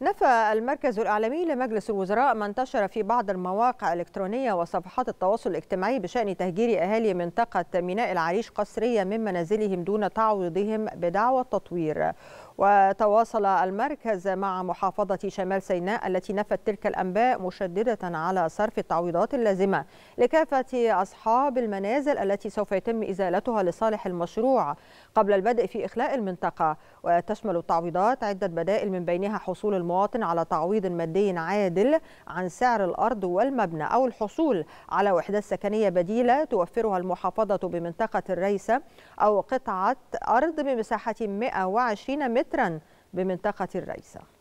نفى المركز الإعلامي لمجلس الوزراء ما انتشر في بعض المواقع الإلكترونية وصفحات التواصل الاجتماعي بشأن تهجير أهالي منطقة ميناء العريش قسرية من منازلهم دون تعويضهم بدعوى التطوير وتواصل المركز مع محافظة شمال سيناء التي نفت تلك الأنباء مشددة على صرف التعويضات اللازمة لكافة أصحاب المنازل التي سوف يتم إزالتها لصالح المشروع قبل البدء في إخلاء المنطقة وتشمل التعويضات عدة بدائل من بينها حصول المواطن على تعويض مادي عادل عن سعر الأرض والمبنى أو الحصول على وحدات سكنية بديلة توفرها المحافظة بمنطقة الريسة أو قطعة أرض بمساحة 120 متر مترا بمنطقة الرئيسة